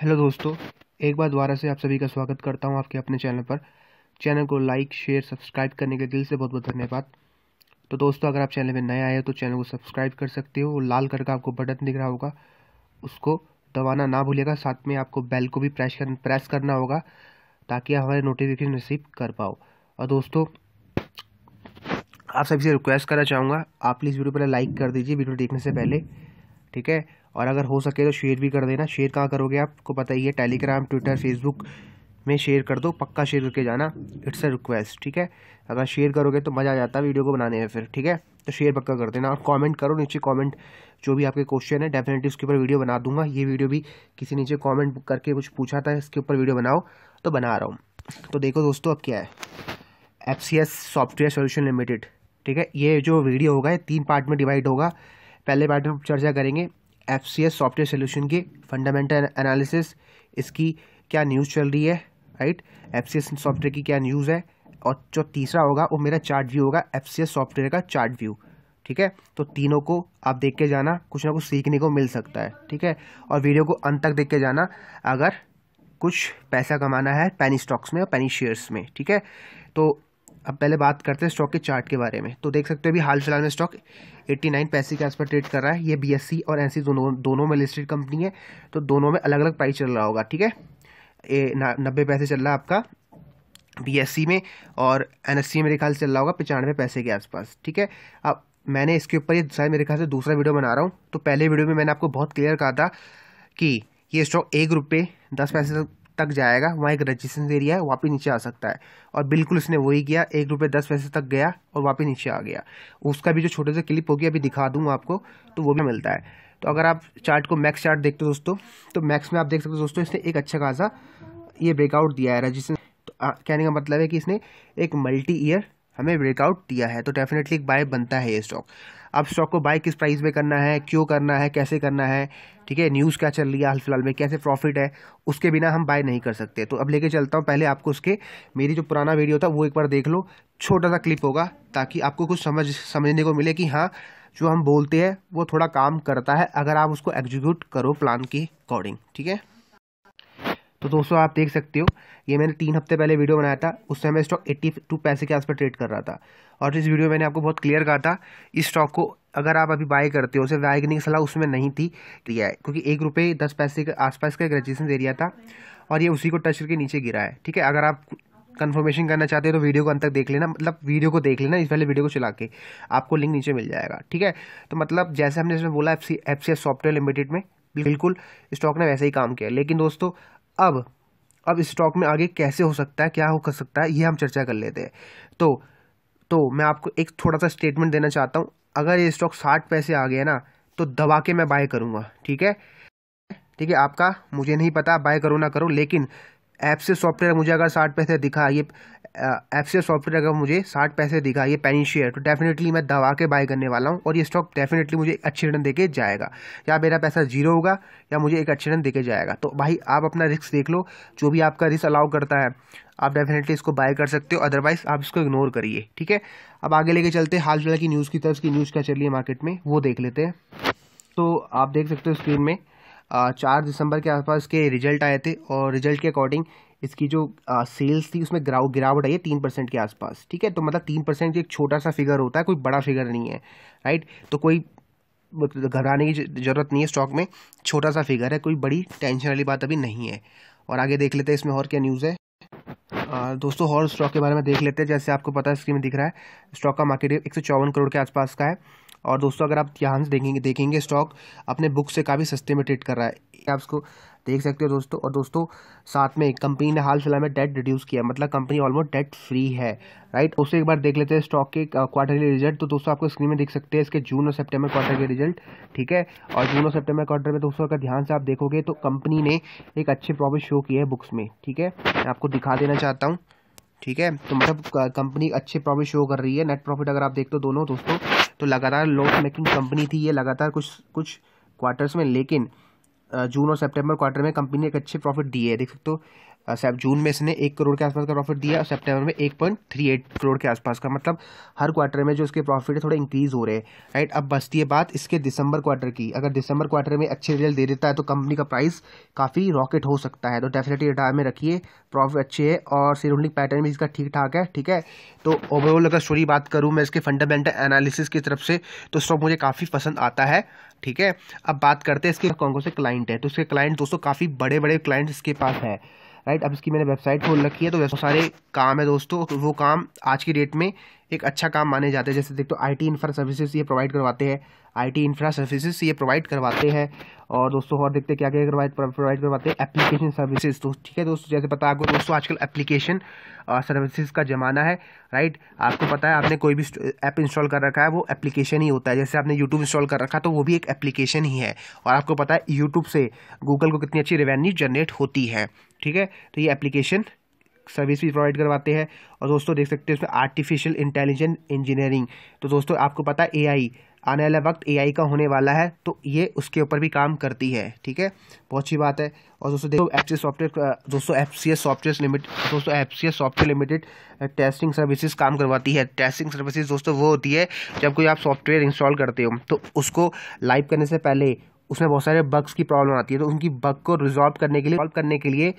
hello दोस्तों एक बार दोबारा से आप सभी का स्वागत करता हूं आपके अपने चैनल पर चैनल को लाइक शेयर सब्सक्राइब करने के दिल से बहुत बहुत धन्यवाद तो दोस्तों अगर आप चैनल में नए आए हो तो चैनल को सब्सक्राइब कर सकते हो लाल कलर का आपको बटन दिख रहा होगा उसको दबाना ना भूलिएगा साथ में आपको बेल को भी प्रेस कर प्रेस करना होगा ताकि आप हमारे नोटिफिकेशन रिसीव कर पाओ और दोस्तों आप सभी से रिक्वेस्ट करना चाहूँगा आप प्लीज़ वीडियो पहले लाइक कर दीजिए वीडियो देखने से पहले ठीक है और अगर हो सके तो शेयर भी कर देना शेयर कहाँ करोगे आपको पता ही है टेलीग्राम ट्विटर फेसबुक में शेयर कर दो पक्का शेयर करके जाना इट्स अ रिक्वेस्ट ठीक है अगर शेयर करोगे तो मज़ा आ जाता है वीडियो को बनाने में फिर ठीक है तो शेयर पक्का कर देना और कमेंट करो नीचे कमेंट जो भी आपके क्वेश्चन है डेफिनेटली उसके ऊपर वीडियो बना दूंगा ये वीडियो भी किसी नीचे कमेंट करके कुछ पूछा था इसके ऊपर वीडियो बनाओ तो बना रहा हूँ तो देखो दोस्तों अब क्या है एफ सॉफ्टवेयर सोल्यूशन लिमिटेड ठीक है ये जो वीडियो होगा ये तीन पार्ट में डिवाइड होगा पहले पार्ट में चर्चा करेंगे F C S software solution के फंडामेंटल एनालिसिस इसकी क्या न्यूज़ चल रही है right F C S software की क्या न्यूज़ है और जो तीसरा होगा वो मेरा चार्ट व्यू होगा एफ सी एस सॉफ्टवेयर का चार्ट व्यू ठीक है तो तीनों को आप देख के जाना कुछ ना कुछ सीखने को मिल सकता है ठीक है और वीडियो को अंत तक देख के जाना अगर कुछ पैसा कमाना है पैनी स्टॉक्स में और पैनी शेयर्स में ठीक है तो अब पहले बात करते हैं स्टॉक के चार्ट के बारे में तो देख सकते हो अभी हाल फिलहाल में स्टॉक 89 पैसे के आसपास ट्रेड कर रहा है ये बीएससी और एनसी दोनों दोनों में लिस्टेड कंपनी है तो दोनों में अलग अलग प्राइस चल रहा होगा ठीक है ए नब्बे पैसे चल रहा है आपका बी में और एन में मेरे ख्याल से चल रहा होगा पचानवे पैसे के आसपास ठीक है अब मैंने इसके ऊपर ये शायद मेरे ख्याल से दूसरा वीडियो बना रहा हूँ तो पहले वीडियो में मैंने आपको बहुत क्लियर कहा था कि ये स्टॉक एक रुपये दस पैसे तक तक जाएगा वहाँ एक रजिस्ट्रेशन एरिया है वहाँ नीचे आ सकता है और बिल्कुल उसने वही किया एक रुपये दस पैसे तक गया और वहाँ नीचे आ गया उसका भी जो छोटे से क्लिप होगी अभी दिखा दूँगा आपको तो वो भी मिलता है तो अगर आप चार्ट को मैक्स चार्ट देखते हो दोस्तों तो मैक्स में आप देख सकते हो दोस्तों इसने एक अच्छा खासा ये ब्रेकआउट दिया है रजिस्ट्रेशन तो कहने का मतलब है कि इसने एक मल्टी ईयर हमें ब्रेकआउट दिया है तो डेफिनेटली एक बाय बनता है ये स्टॉक आप स्टॉक को बाय किस प्राइस में करना है क्यों करना है कैसे करना है ठीक है न्यूज़ क्या चल रही है हाल फिलहाल में कैसे प्रॉफिट है उसके बिना हम बाय नहीं कर सकते तो अब लेके चलता हूँ पहले आपको उसके मेरी जो पुराना वीडियो था वो एक बार देख लो छोटा सा क्लिप होगा ताकि आपको कुछ समझ समझने को मिले कि हाँ जो हम बोलते हैं वो थोड़ा काम करता है अगर आप उसको एग्जीक्यूट करो प्लान के अकॉर्डिंग ठीक है तो दोस्तों आप देख सकते हो ये मैंने तीन हफ्ते पहले वीडियो बनाया था उस समय स्टॉक एट्टी टू पैसे के आसपास ट्रेड कर रहा था और इस वीडियो में मैंने आपको बहुत क्लियर कहा था इस स्टॉक को अगर आप अभी बाय करते हो उसे बाय करने की सलाह उसमें नहीं थी दिया तो है क्योंकि एक रुपये दस पैसे के आसपास का ग्रेजुएशन एरिया था और ये उसी को टच करके नीचे गिरा है ठीक है अगर आप कन्फर्मेशन करना चाहते हो तो वीडियो को अंत तक देख लेना मतलब वीडियो को देख लेना इस पहले वीडियो को चला के आपको लिंक नीचे मिल जाएगा ठीक है तो मतलब जैसे हमने इसमें बोला एफ सी सॉफ्टवेयर लिमिटेड में बिल्कुल स्टॉक ने वैसे ही काम किया लेकिन दोस्तों अब अब स्टॉक में आगे कैसे हो सकता है क्या हो सकता है ये हम चर्चा कर लेते हैं तो तो मैं आपको एक थोड़ा सा स्टेटमेंट देना चाहता हूँ अगर ये स्टॉक साठ पैसे आ गया ना तो दबा के मैं बाय करूँगा ठीक है ठीक है आपका मुझे नहीं पता बाय करो ना करो लेकिन ऐप से सॉफ्टवेयर मुझे अगर साठ पैसे दिखा ये ऐप से सॉफ्टवेयर अगर मुझे साठ पैसे दिखा ये पेनिशियर तो डेफिनेटली मैं दवा के बाय करने वाला हूँ और ये स्टॉक डेफिनेटली मुझे अच्छे रिटर्न देके जाएगा या मेरा पैसा जीरो होगा या मुझे एक अच्छे रिटर्न देके जाएगा तो भाई आप अपना रिस्क देख लो जो भी आपका रिस्क अलाउ करता है आप डेफिनेटली इसको बाय कर सकते हो अदरवाइज आप इसको इग्नोर करिए ठीक है अब आगे लेके चलते हाल फिलहाल की न्यूज़ की तरफ की न्यूज़ क्या चल रही है मार्केट में वो देख लेते हैं तो आप देख सकते हो स्क्रीन में चार दिसंबर के आसपास के रिजल्ट आए थे और रिजल्ट के अकॉर्डिंग इसकी जो सेल्स थी उसमें ग्राउ गिरावट आई है तीन परसेंट के आसपास ठीक है तो मतलब तीन परसेंट एक छोटा सा फिगर होता है कोई बड़ा फिगर नहीं है राइट तो कोई मतलब घबराने की ज़रूरत नहीं है स्टॉक में छोटा सा फिगर है कोई बड़ी टेंशन वाली बात अभी नहीं है और आगे देख लेते हैं इसमें और क्या न्यूज़ है आ, दोस्तों और स्टॉक के बारे में देख लेते हैं जैसे आपको पता है स्क्रीन में दिख रहा है स्टॉक का मार्केट एक सौ करोड़ के आसपास का है और दोस्तों अगर आप यहाँ से देखेंगे देखेंगे स्टॉक अपने बुक से काफ़ी सस्ते में ट्रेड कर रहा है आप इसको देख सकते हो दोस्तों और दोस्तों साथ में कंपनी ने हाल फिलहाल में डेट रिड्यूस किया मतलब कंपनी ऑलमोस्ट डेट फ्री है राइट उसे एक बार देख लेते हैं स्टॉक के क्वार्टरली रिजल्ट तो दोस्तों आपको स्क्रीन में देख सकते हैं इसके जून और सितंबर क्वार्टर के रिजल्ट ठीक है और जून और सितंबर क्वार्टर में दोस्तों अगर ध्यान से आप देखोगे तो कंपनी ने एक अच्छे प्रॉफिट शो किए हैं बुक्स में ठीक है मैं आपको दिखा देना चाहता हूँ ठीक है तो मतलब कंपनी अच्छे प्रॉफिट शो कर रही है नेट प्रॉफिट अगर आप देखते हो दोनों दोस्तों तो लगातार लॉस मेकिंग कंपनी थी ये लगातार कुछ कुछ क्वार्टर्स में लेकिन जून और सितंबर क्वार्टर में कंपनी ने एक अच्छे प्रॉफिट दिए देख सकते हो जून में इसने एक करोड़ के आसपास का प्रॉफिट दिया और सेप्टेम्बर में एक पॉइंट थ्री एट करोड़ के आसपास का मतलब हर क्वार्टर में जो इसके प्रॉफिट है थोड़े इंक्रीज हो रहे हैं राइट अब बचती है बात इसके दिसंबर क्वार्टर की अगर दिसंबर क्वार्टर में अच्छे रिजल्ट दे देता है तो कंपनी का प्राइस काफ़ी रॉकेट हो सकता है तो डेफिनेटली डार में रखिए प्रॉफिट अच्छे है और शेयर होल्डिंग पैटर्न भी इसका ठीक ठाक है ठीक है तो ओवरऑल अगर स्टोरी बात करूँ मैं इसके फंडामेंटल एनालिसिस की तरफ से तो स्टॉक मुझे काफ़ी पसंद आता है ठीक है अब बात करते हैं इसके कौन कौन से क्लाइंट है तो इसके क्लाइंट दोस्तों काफ़ी बड़े बड़े क्लाइंट इसके पास है राइट अब इसकी मैंने वेबसाइट खोल रखी है तो सारे काम है दोस्तों वो काम आज की डेट में एक अच्छा काम माने जाते हैं जैसे देखते तो आई टी इंफ्रा सर्विसेज ये प्रोवाइड करवाते हैं आई टी इंफ्रा सर्विसेज ये प्रोवाइड करवाते हैं और दोस्तों और देखते हैं क्या क्या प्रोवाइड करवाते हैं एप्लीकेशन सर्विसेज तो ठीक है दोस्तों जैसे पता आपको दोस्तों आजकल एप्लीकेशन सर्विसेज का ज़माना है राइट आपको पता है आपने कोई भी ऐप इंस्टॉल कर रखा है वो एप्लीकेशन ही होता है जैसे आपने यूट्यूब इंस्टॉल कर रखा तो वो भी एक एप्लीकेशन ही है और आपको पता है यूट्यूब से गूगल को कितनी अच्छी रेवेन्यू जनरेट होती है ठीक है तो ये एप्लीकेशन सर्विस भी प्रोवाइड करवाते हैं और दोस्तों देख सकते हैं उसमें आर्टिफिशियल इंटेलिजेंट इंजीनियरिंग तो दोस्तों आपको पता है एआई आने वाला वक्त एआई का होने वाला है तो ये उसके ऊपर भी काम करती है ठीक है बहुत अच्छी बात है और दोस्तों देखो एफ सॉफ्टवेयर दोस्तों F C S software limited दोस्तों F C S software limited testing services काम करवाती है टेस्टिंग सर्विसेज दोस्तों वो होती है जब कोई आप सॉफ्टवेयर इंस्टॉल करते हो तो उसको लाइव करने से पहले उसमें बहुत सारे बग्स की प्रॉब्लम आती है तो उनकी बग को रिजॉल्व करने के लिए सॉल्व करने के लिए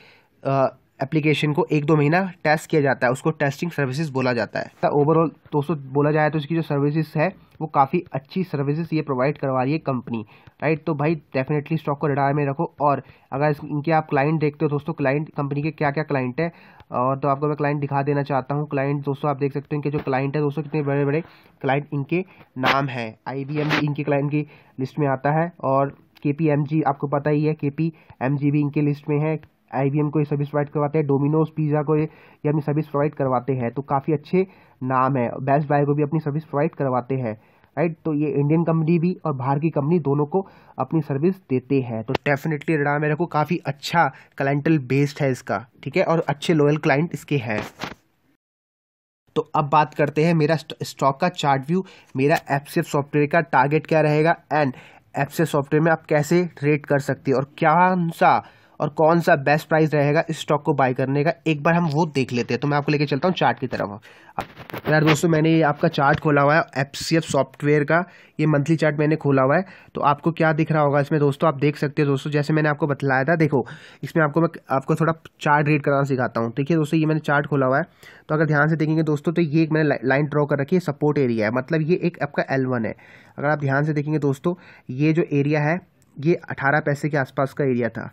एप्लीकेशन को एक दो महीना टेस्ट किया जाता है उसको टेस्टिंग सर्विसेज बोला जाता है ओवरऑल तो दोस्तों बोला जाए तो इसकी जो सर्विसेज है वो काफ़ी अच्छी सर्विसेज ये प्रोवाइड करवा रही है कंपनी राइट तो भाई डेफिनेटली स्टॉक को रडार में रखो और अगर इनके आप क्लाइंट देखते हो दोस्तों क्लाइंट कंपनी के क्या क्या क्लाइंट है और तो आपको मैं क्लाइंट दिखा देना चाहता हूँ क्लाइंट दोस्तों आप देख सकते हो इनके जो क्लाइंट है दोस्तों कितने बड़े बड़े क्लाइंट इनके नाम है आई भी इनके क्लाइंट की लिस्ट में आता है और के पी एम जी आपको पता ही है के पी एम जी भी इनके लिस्ट में है आई को ये सर्विस प्रोवाइड करवाते हैं डोमिनोज पिज़्ज़ा को ये अपनी सर्विस प्रोवाइड करवाते हैं तो काफ़ी अच्छे नाम है बेस्ट बाय को भी अपनी सर्विस प्रोवाइड करवाते हैं राइट तो ये इंडियन कंपनी भी और बाहर की कंपनी दोनों को अपनी सर्विस देते हैं तो डेफिनेटली रेडा मेरे को काफ़ी अच्छा क्लाइंटल बेस्ड है इसका ठीक है और अच्छे लॉयल क्लाइंट इसके हैं तो अब बात करते हैं मेरा स्टॉक का चार्ट व्यू मेरा एप्सेप सॉफ्टवेयर का टारगेट क्या रहेगा एंड एप्सेप सॉफ्टवेयर में आप कैसे रेट कर सकते हैं और क्या सा और कौन सा बेस्ट प्राइस रहेगा इस स्टॉक को बाय करने का एक बार हम वो देख लेते हैं तो मैं आपको लेके चलता हूँ चार्ट की तरफ यार दोस्तों मैंने ये आपका चार्ट खोला हुआ है एफ सॉफ्टवेयर का ये मंथली चार्ट मैंने खोला हुआ है तो आपको क्या दिख रहा होगा इसमें दोस्तों आप देख सकते हो दोस्तों जैसे मैंने आपको बतलाया था देखो इसमें आपको मैं आपको थोड़ा चार्ट रीड कराना सिखाता हूँ ठीक है दोस्तों ये मैंने चार्ट खोला हुआ है तो अगर ध्यान से देखेंगे दोस्तों तो ये एक मैंने लाइन ड्रॉ कर रखी है सपोर्ट एरिया है मतलब ये एक आपका एल है अगर आप ध्यान से देखेंगे दोस्तों ये जो एरिया है ये अठारह पैसे के आसपास का एरिया था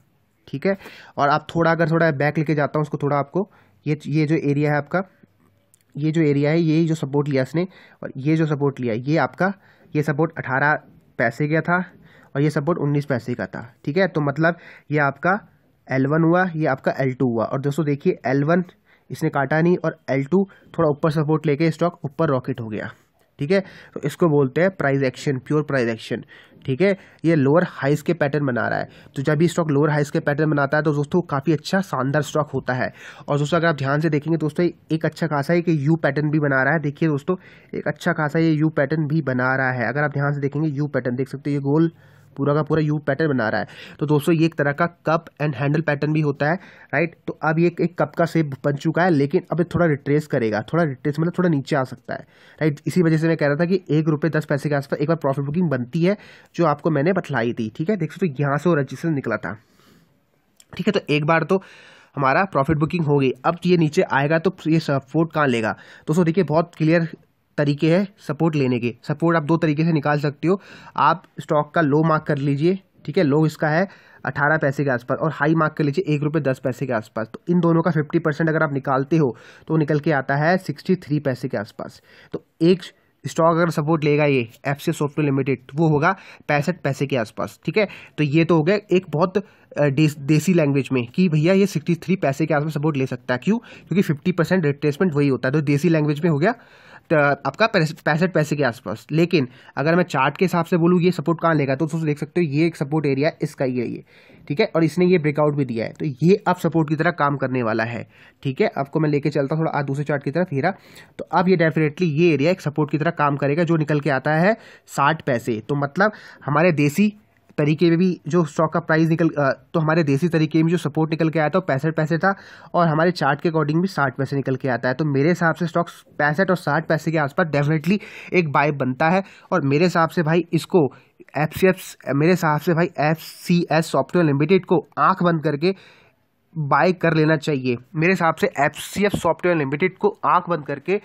ठीक है और आप थोड़ा अगर थोड़ा बैक लेके जाता हूँ उसको थोड़ा आपको ये ये जो एरिया है आपका ये जो एरिया है ये जो सपोर्ट लिया इसने और ये जो सपोर्ट लिया ये आपका ये सपोर्ट अठारह पैसे का था और ये सपोर्ट उन्नीस पैसे का था ठीक है तो मतलब ये आपका एल वन हुआ ये आपका एल टू हुआ और दोस्तों देखिए एल वन इसने काटा नहीं और एल टू थोड़ा ऊपर सपोर्ट लेके स्टॉक ऊपर रॉकेट हो गया ठीक है तो इसको बोलते हैं price action pure price action ठीक है ये लोअर हाइस के पैटर्न बना रहा है तो जब भी स्टॉक लोअर हाइस के पैटर्न बनाता है तो दोस्तों काफ़ी अच्छा शानदार स्टॉक होता है और दोस्तों अगर आप ध्यान से देखेंगे दोस्तों एक अच्छा खासा है यू पैटर्न भी बना रहा है देखिए दोस्तों एक अच्छा खासा ये यू पैटर्न भी बना रहा है अगर आप ध्यान से देखेंगे यू पैटर्न देख सकते हो ये गोल पूरा का पूरा यू पैटर्न बना रहा है तो दोस्तों ये एक तरह का कप एंड हैंडल पैटर्न भी होता है राइट तो अब ये एक कप का शेप बन चुका है लेकिन अब थोड़ा रिट्रेस करेगा थोड़ा रिट्रेस मतलब थोड़ा नीचे आ सकता है राइट इसी वजह से मैं कह रहा था कि एक रुपये दस पैसे के आसपास एक बार प्रॉफिट बुकिंग बनती है जो आपको मैंने बतलाई थी ठीक है देख सकते यहाँ से वो रजिस्टर निकला था ठीक है तो एक बार तो हमारा प्रॉफिट बुकिंग होगी अब ये नीचे आएगा तो ये सपोर्ट कहाँ लेगा दोस्तों देखिए बहुत क्लियर तरीके हैं सपोर्ट लेने के सपोर्ट आप दो तरीके से निकाल सकते हो आप स्टॉक का लो मार्क कर लीजिए ठीक है लो इसका है अठारह पैसे के आसपास और हाई मार्क कर लीजिए एक रुपये दस पैसे के आसपास तो इन दोनों का फिफ्टी परसेंट अगर आप निकालते हो तो निकल के आता है सिक्सटी थ्री पैसे के आसपास तो एक स्टॉक अगर सपोर्ट लेगा ये एफ सी सॉफ्टवेयर लिमिटेड वो होगा पैंसठ पैसे के आसपास ठीक है तो ये तो हो गया एक बहुत देसी लैंग्वेज में कि भैया ये सिक्सटी थ्री पैसे के आसपास सपोर्ट ले सकता है क्यों क्योंकि फिफ्टी परसेंट रिप्लेसमेंट वही होता है तो देसी लैंग्वेज में हो गया Uh, आपका पैंसठ पैसे के आसपास लेकिन अगर मैं चार्ट के हिसाब से बोलूँ ये सपोर्ट कहाँ लेगा तो दोस्तों देख सकते हो ये एक सपोर्ट एरिया इसका ही है ये ठीक है और इसने ये ब्रेकआउट भी दिया है तो ये अब सपोर्ट की तरह काम करने वाला है ठीक है आपको मैं लेके चलता हूँ थोड़ा आज दूसरे चार्ट की तरफ हीरा तो अब ये डेफिनेटली ये एरिया एक सपोर्ट की तरह काम करेगा जो निकल के आता है साठ पैसे तो मतलब हमारे देसी तरीके में भी जो स्टॉक का प्राइस निकल तो हमारे देसी तरीके में जो सपोर्ट निकल के आया था वो पैंसठ पैसे था और हमारे चार्ट के अकॉर्डिंग भी साठ पैसे निकल के आता है तो मेरे हिसाब से स्टॉक पैंसठ और साठ पैसे के आसपास डेफिनेटली एक बाय बनता है और मेरे हिसाब से भाई इसको एफ सी एफ मेरे हिसाब से भाई F C S software limited को आंख बंद करके बाय कर लेना चाहिए मेरे हिसाब से F C F software limited को आंख बंद करके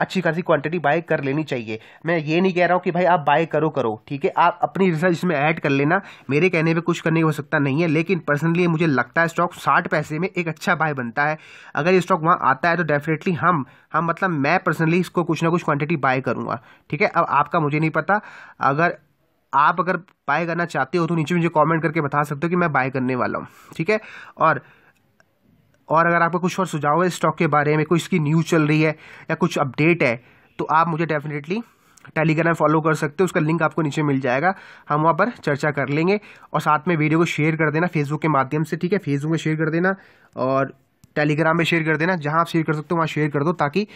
अच्छी खासी क्वांटिटी बाय कर लेनी चाहिए मैं ये नहीं कह रहा हूँ कि भाई आप बाय करो करो ठीक है आप अपनी रिसर्च इसमें ऐड कर लेना मेरे कहने पर कुछ करने की आवश्यकता नहीं है लेकिन पर्सनली मुझे लगता है स्टॉक साठ पैसे में एक अच्छा बाय बनता है अगर ये स्टॉक वहाँ आता है तो डेफिनेटली हम हम मतलब मैं पर्सनली इसको कुछ ना कुछ क्वांटिटी बाय करूँगा ठीक है अब आपका मुझे नहीं पता अगर आप अगर बाय करना चाहते हो तो नीचे मुझे कमेंट करके बता सकते हो कि मैं बाय करने वाला हूँ ठीक है और और अगर आपका कुछ और सुझाव है स्टॉक के बारे में कोई इसकी न्यूज़ चल रही है या कुछ अपडेट है तो आप मुझे डेफिनेटली टेलीग्राम फॉलो कर सकते हो उसका लिंक आपको नीचे मिल जाएगा हम वहाँ पर चर्चा कर लेंगे और साथ में वीडियो को शेयर कर देना फेसबुक के माध्यम से ठीक है फेसबुक में शेयर कर देना और टेलीग्राम में शेयर कर देना जहाँ आप शेयर कर सकते हो वहाँ शेयर कर दो ताकि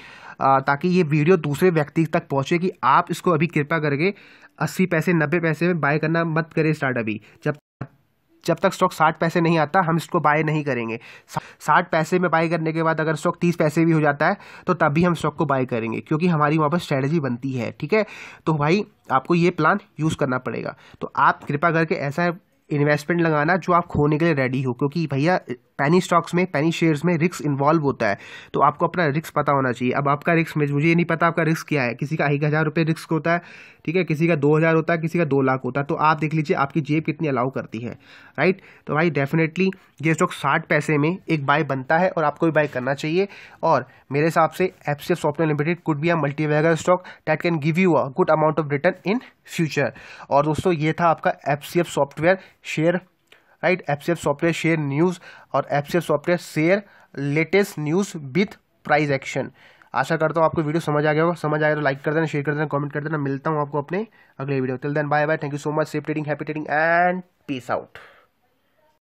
आ, ताकि ये वीडियो दूसरे व्यक्ति तक पहुँचे कि आप इसको अभी कृपा करके अस्सी पैसे नब्बे पैसे में बाय करना मत करें स्टार्ट अभी जब जब तक स्टॉक साठ पैसे नहीं आता हम इसको बाय नहीं करेंगे साठ पैसे में बाय करने के बाद अगर स्टॉक तीस पैसे भी हो जाता है तो तब भी हम स्टॉक को बाय करेंगे क्योंकि हमारी वहाँ पर स्ट्रैटेजी बनती है ठीक है तो भाई आपको ये प्लान यूज़ करना पड़ेगा तो आप कृपा करके ऐसा इन्वेस्टमेंट लगाना जो आप खोने के लिए रेडी हो क्योंकि भैया पैनी स्टॉक्स में पैनी शेयर्स में रिस्क इन्वॉल्व होता है तो आपको अपना रिस्क पता होना चाहिए अब आपका रिस्क में मुझे ये नहीं पता आपका रिस्क क्या है किसी का एक हज़ार रुपये रिस्क होता है ठीक है किसी का दो हज़ार होता है किसी का दो लाख होता है तो आप देख लीजिए आपकी जेब कितनी अलाउ करती है राइट तो भाई डेफिनेटली ये स्टॉक साठ पैसे में एक बाय बनता है और आपको भी बाय करना चाहिए और मेरे हिसाब से F C F software limited could be a multibagger stock that can give you a good amount of return in future और दोस्तों ये था आपका F C F software share right F C F software share news और F C F software share latest news with price action आशा करता हूँ आपको वीडियो समझ आ गया होगा समझ आया तो लाइक कर देना शेयर कर देना कमेंट कर देना मिलता हूँ आपको अपने अगले video till then bye bye thank you so much safe trading happy trading and peace out